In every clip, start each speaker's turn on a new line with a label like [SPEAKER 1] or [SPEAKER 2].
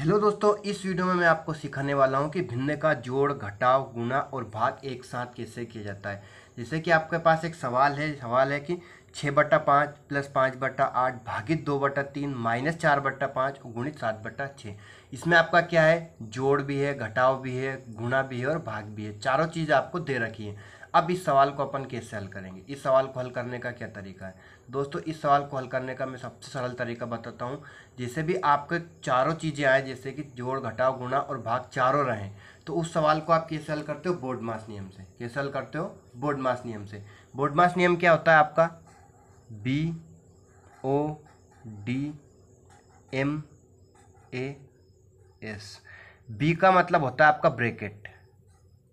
[SPEAKER 1] hello दोस्तों इस video में मैं आपको सिखाने वाला हूं कि भिन्न का जोड़ घटाव गुणा और भाग एक साथ कैसे किया जाता है जैसे कि आपके पास एक सवाल है सवाल है कि छः बट्टा पाँच प्लस पाँच बट्टा आठ भागित दो बट्टा तीन माइनस चार बट्टा पाँच गुणित सात बट्टा छः इसमें आपका क्या है जोड़ भी है घटाव भी है गुणा भी है और भाग भी है चारों चीज़ आपको दे रखी है अब इस सवाल को अपन कैसे हल करेंगे इस सवाल को हल करने का क्या तरीका है दोस्तों इस सवाल को हल करने का मैं सबसे सरल तरीका बताता हूँ जैसे भी आपके चारों चीज़ें आए जैसे कि जोड़ घटाओ गुणा और भाग चारों रहें तो उस सवाल को आप कैसे हल करते हो बोर्ड मास नियम से कैसे हल करते हो बोर्ड मास नियम से बोर्ड मास नियम क्या होता है आपका B O D M A S B का मतलब होता है आपका ब्रेकेट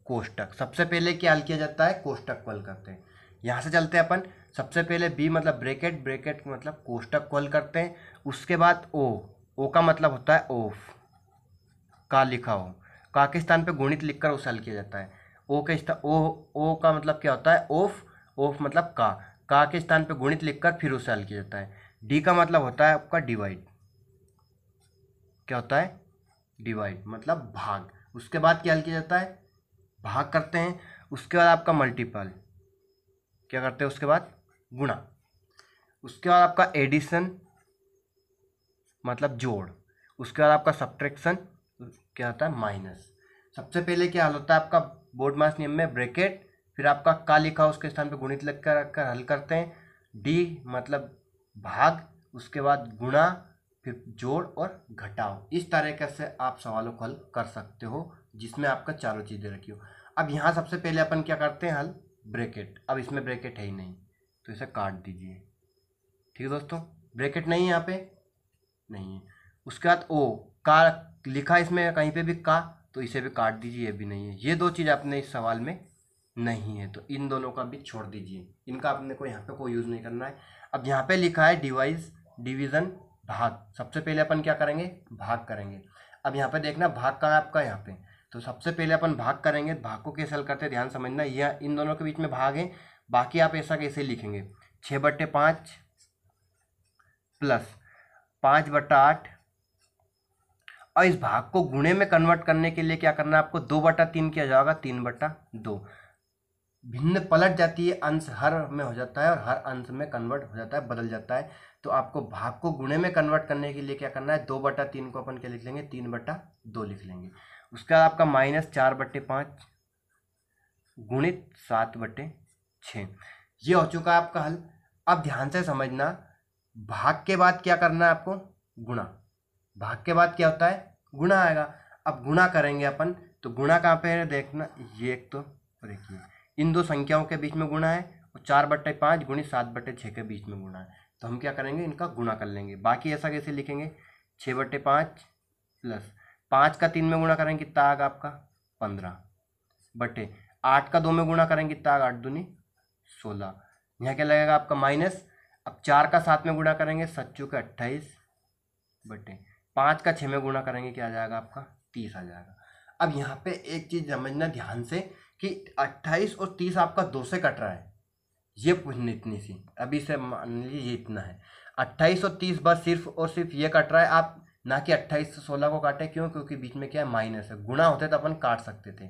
[SPEAKER 1] कोष्टक सबसे पहले क्या हल किया जाता है कोष्टक को हल करते हैं यहाँ से चलते हैं अपन सबसे पहले बी मतलब ब्रेकेट ब्रेकेट मतलब कोष्टक को हल करते हैं उसके बाद ओ ओ का मतलब होता है ओफ का लिखा हो का के स्थान पर गुणित लिखकर उसे हल किया जाता है ओ के स्थान ओ ओ का मतलब क्या होता है ओफ ओफ मतलब का का के स्थान पर गुणित लिखकर फिर उसे हल किया जाता है डी का मतलब होता है आपका डिवाइड क्या होता है डिवाइड मतलब भाग उसके बाद क्या हल किया जाता है भाग करते हैं उसके बाद आपका मल्टीपल क्या करते हैं उसके बाद गुणा उसके बाद आपका एडिशन मतलब जोड़ उसके बाद आपका सब्ट्रैक्शन क्या होता है माइनस सबसे पहले क्या हल होता है आपका बोर्ड मास नियम में ब्रैकेट फिर आपका का लिखा उसके स्थान पे गुणित लग कर रखकर हल करते हैं डी मतलब भाग उसके बाद गुणा फिर जोड़ और घटाओ इस तरीके से आप सवालों को हल कर सकते हो जिसमें आपका चारों चीज़ें रखी हो अब यहाँ सबसे पहले अपन क्या करते हैं हल ब्रैकेट अब इसमें ब्रैकेट है ही नहीं तो इसे काट दीजिए ठीक है दोस्तों ब्रैकेट नहीं है यहाँ पे नहीं है उसके बाद ओ का लिखा इसमें कहीं पे भी का तो इसे भी काट दीजिए ये भी नहीं है ये दो चीज़ आपने इस सवाल में नहीं है तो इन दोनों का भी छोड़ दीजिए इनका आपने को यहाँ पर कोई यूज़ नहीं करना है अब यहाँ पर लिखा है डिवाइस डिविजन भाग सबसे पहले अपन क्या करेंगे भाग करेंगे अब यहाँ पर देखना भाग कहाँ आपका यहाँ पर तो सबसे पहले अपन भाग करेंगे भाग को कैसे हल करते हैं ध्यान समझना यह इन दोनों के बीच में भाग है बाकी आप ऐसा कैसे लिखेंगे छः बट्टे पाँच प्लस पाँच बट्टा आठ और इस भाग को गुणे में कन्वर्ट करने के लिए क्या करना है आपको दो बटा तीन किया जाएगा तीन बट्टा दो भिन्न पलट जाती है अंश हर में हो जाता है और हर अंश में कन्वर्ट हो जाता है बदल जाता है तो आपको भाग को गुणे में कन्वर्ट करने के लिए क्या करना है दो बटा तीन को अपन क्या लिख लेंगे तीन बटा दो लिख लेंगे उसके बाद आपका माइनस चार बट्टे पाँच गुणित सात बट्टे छः ये हो चुका है आपका हल अब ध्यान से समझना भाग के बाद क्या करना है आपको गुणा भाग के बाद क्या होता है गुणा आएगा अब गुणा करेंगे अपन तो गुणा कहाँ पे है देखना ये एक तो देखिए इन दो संख्याओं के बीच में गुणा है और चार बट्टे पाँच गुणित सात बट्टे छः के बीच में गुणा है तो हम क्या करेंगे इनका गुणा कर लेंगे बाकी ऐसा कैसे लिखेंगे छः बट्टे पाँच प्लस पाँच का तीन में गुणा करेंगे कितना आएगा आपका पंद्रह बटे आठ का दो में गुणा करेंगे कितना आठ दूनी सोलह यहाँ क्या लगेगा आपका माइनस अब चार का सात में गुणा करेंगे सच्चू का अट्ठाईस बटे पाँच का छः में गुणा करेंगे क्या आ जाएगा आपका तीस आ जाएगा अब यहाँ पे एक चीज़ समझना ध्यान से कि अट्ठाईस और तीस आपका दो से कट रहा है ये पूछनी इतनी सी अभी से मान लीजिए इतना है अट्ठाईस और तीस बस सिर्फ और सिर्फ ये कट रहा है आप ना कि अट्ठाईस से सोलह को काटे क्यों क्योंकि बीच में क्या है माइनस है गुणा होते तो अपन काट सकते थे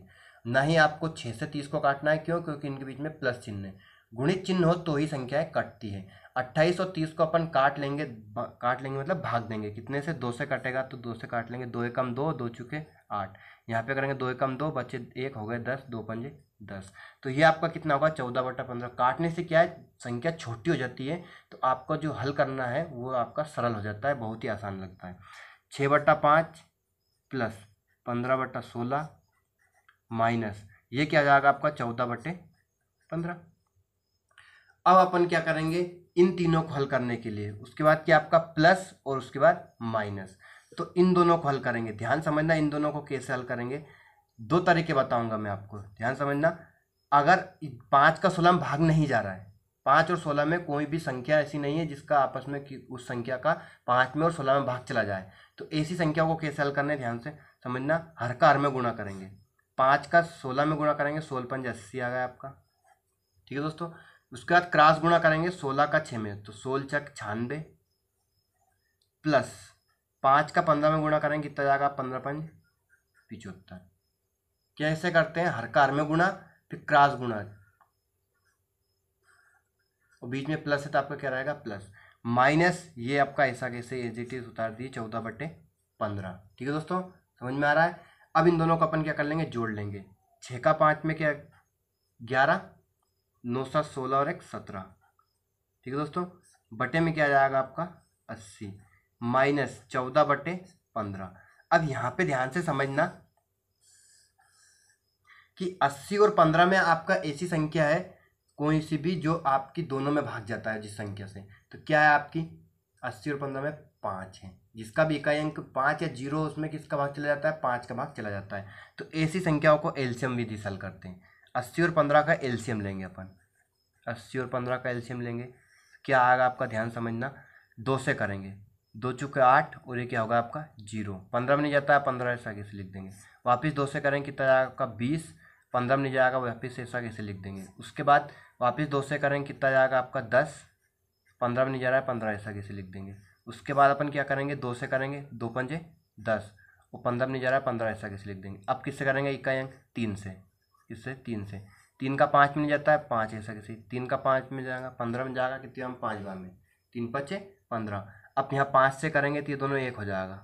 [SPEAKER 1] ना ही आपको छः से तीस को काटना है क्यों क्योंकि इनके बीच में प्लस चिन्ह है गुणित चिन्ह हो तो ही संख्याएं कटती है अट्ठाईस और तीस को अपन काट लेंगे काट लेंगे मतलब भाग देंगे कितने से दो से कटेगा तो दो से काट लेंगे दो एकम दो दो चुके आठ यहाँ पे करेंगे दो एकम दो बच्चे एक हो गए दस दो पंजे दस तो ये आपका कितना होगा चौदह बटा पंद्रह काटने से क्या है संख्या छोटी हो जाती है तो आपका जो हल करना है वो आपका सरल हो जाता है बहुत ही आसान लगता है छः बटा पाँच प्लस पंद्रह बटा सोलह माइनस ये क्या जाएगा आपका चौदह बटे पंद्रह अब अपन क्या करेंगे इन तीनों को हल करने के लिए उसके बाद क्या आपका प्लस और उसके बाद माइनस तो इन दोनों को हल करेंगे ध्यान समझना इन दोनों को कैसे हल करेंगे दो तरीके बताऊंगा मैं आपको ध्यान समझना अगर पाँच का सोलह में भाग नहीं जा रहा है पाँच और सोलह में कोई भी संख्या ऐसी नहीं है जिसका आपस में कि उस संख्या का पाँच में और सोलह में भाग चला जाए तो ऐसी संख्या को कैसे हल करना है ध्यान से समझना हर का हर में गुणा करेंगे पाँच का सोलह में गुणा करेंगे सोलह पंज अस्सी आ गया आपका ठीक है दोस्तों उसके बाद क्रास गुणा करेंगे सोलह का छः में तो सोल चक छानबे प्लस पाँच का पंद्रह में गुणा करेंगे कितना जाएगा पंद्रह पंच पिचहत्तर कैसे करते हैं हर कार में गुणा फिर क्रास गुणा और बीच में प्लस है तो आपका क्या रहेगा प्लस माइनस ये आपका ऐसा कैसे एजिटिव उतार दिए चौदह बटे पंद्रह ठीक है दोस्तों समझ में आ रहा है अब इन दोनों को अपन क्या कर लेंगे जोड़ लेंगे छः का पाँच में क्या ग्यारह नौ सात सोलह और एक सत्रह ठीक है दोस्तों बटे में क्या जाएगा आपका अस्सी माइनस चौदह बटे पंद्रह अब यहाँ पे ध्यान से समझना कि अस्सी और पंद्रह में आपका ऐसी संख्या है कोई सी भी जो आपकी दोनों में भाग जाता है जिस संख्या से तो क्या है आपकी अस्सी और पंद्रह में पाँच है जिसका भी इकाई अंक पाँच या जीरो उसमें किसका भाग चला जाता है पाँच का भाग चला जाता है तो ऐसी संख्याओं को एल्शियम विधि सल करते हैं अस्सी और पंद्रह का एल्शियम लेंगे अपन अस्सी और पंद्रह का एल्शियम लेंगे क्या आएगा आपका ध्यान समझना दो से करेंगे दो चुके आठ और ये क्या होगा आपका जीरो पंद्रह में नहीं जाता है पंद्रह ऐसा कैसे लिख देंगे वापस दो से करें कितना आपका बीस पंद्रह में नहीं जाएगा वापिस शीर्षक कैसे लिख देंगे उसके बाद वापस दो से करेंगे कितना जाएगा आपका दस पंद्रह में नहीं जा रहा है पंद्रह ऐसा कैसे लिख देंगे उसके बाद अपन क्या करेंगे दो से करेंगे दो पंजे दस और पंद्रह में नहीं जा रहा है पंद्रह ऐसा कैसे लिख देंगे अब किससे करेंगे इक्का अंक तीन से किससे तीन से तीन का पाँच में नहीं जाता है पाँच ऐसा कैसे तीन का पाँच में जाएगा पंद्रह में जाएगा कितने हम पाँच बार में तीन पच्चे पंद्रह अब यहाँ पाँच से करेंगे तो ये दोनों एक हो जाएगा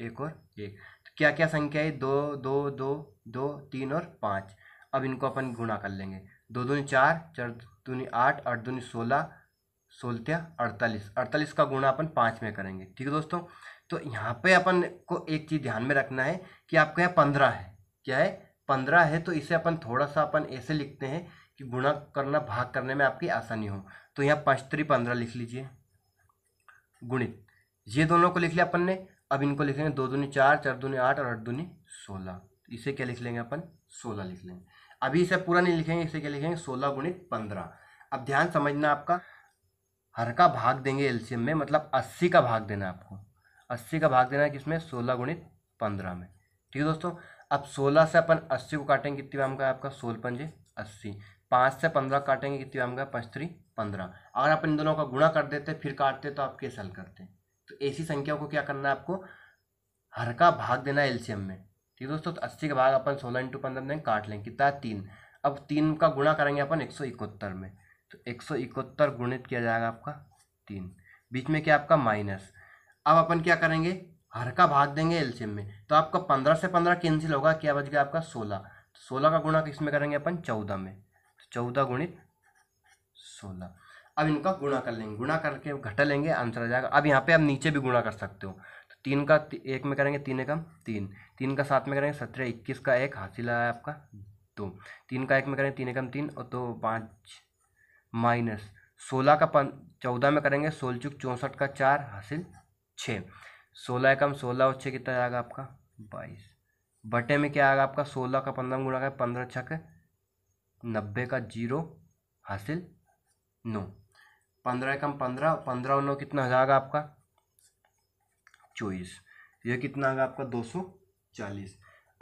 [SPEAKER 1] एक और एक क्या क्या है दो दो दो दो तीन और पाँच अब इनको अपन गुणा कर लेंगे दो दूनी चार चार दूनी आठ आठ दूनी सोलह सोलतिया अड़तालीस अड़तालीस का गुणा अपन पाँच में करेंगे ठीक है दोस्तों तो यहाँ पे अपन को एक चीज़ ध्यान में रखना है कि आपके यहाँ पंद्रह है क्या है पंद्रह है तो इसे अपन थोड़ा सा अपन ऐसे लिखते हैं कि गुणा करना भाग करने में आपकी आसानी हो तो यहाँ पाँच त्री पंद्रह लिख लीजिए गुणित ये दोनों को लिख लिया अपन ने अब इनको लिखेंगे दो दूनी चार चार दूनी आठ और आठ दूनी सोलह इसे क्या लिख लेंगे अपन सोलह लिख लेंगे अभी इसे पूरा नहीं लिखेंगे इसे क्या लिखेंगे सोलह गुणित पंद्रह अब ध्यान समझना आपका हर का भाग देंगे एलसीएम में मतलब अस्सी का भाग देना आपको अस्सी का भाग देना है किसमें सोलह गुणित पंद्रह में ठीक है दोस्तों अब सोलह से अपन अस्सी को काटेंगे कितनी आम का आपका सोलह पंजे अस्सी पाँच से पंद्रह काटेंगे कितनी आम का पचतरी पंद्रह अगर अपन इन दोनों का गुणा कर देते फिर काटते तो आप कैसे हल करते हैं तो ऐसी संख्या को क्या करना है आपको हर का भाग देना है एलसीएम में ठीक है दोस्तों तो अस्सी का भाग अपन सोलह इंटू पंद्रह में काट लेंगे कितना है तीन अब तीन का गुणा करेंगे अपन एक सौ इकहत्तर में तो एक सौ इकहत्तर गुणित किया जाएगा आपका तीन बीच में क्या आपका माइनस अब अपन क्या करेंगे हर का भाग देंगे एलसीएम में तो आपका पंद्रह से पंद्रह कैंसिल होगा क्या बच गया आपका सोलह तो सोलह का गुणा किस में करेंगे अपन चौदह में तो चौदह गुणित सोलह अब इनका गुणा कर लेंगे गुणा करके घटा लेंगे आंसर आ जाएगा अब यहाँ पे आप नीचे भी गुणा कर सकते हो तो तीन का एक में करेंगे तीन एकम तीन तीन का सात में करेंगे सत्रह इक्कीस का एक हासिल आया आपका दो तीन का एक में करेंगे तीन एकम तीन और दो पाँच माइनस सोलह का पन चौदह में करेंगे सोल चुक चौंसठ का चार हासिल छः सोलह एकम सोलह और छः कितना आएगा आपका बाईस बटे में क्या आएगा आपका सोलह का पंद्रह में गुणा करें पंद्रह छक नब्बे का जीरो हासिल नौ पंद्रह कम पंद्रह पंद्रह नौ कितना हो जाएगा आपका चौबीस यह कितना आएगा आपका दो सौ चालीस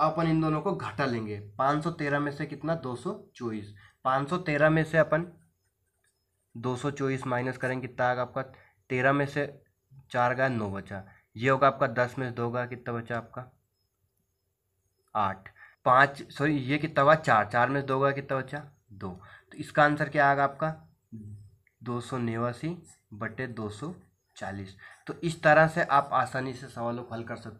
[SPEAKER 1] अपन इन दोनों को घटा लेंगे पाँच सौ तेरह में से कितना दो सौ चौबीस पाँच सौ तेरह में से अपन दो सौ चौबीस माइनस करेंगे कितना आएगा आपका तेरह में से चार गया नौ बचा ये होगा आपका दस में से दो गया कितना बचा आपका आठ पाँच सॉरी ये कितना हुआ चार चार में से दो गया कितना बचा दो तो इसका आंसर क्या आएगा आपका दो सौ नवासी बटे दो सौ चालीस तो इस तरह से आप आसानी से सवालों को हल कर सकते हो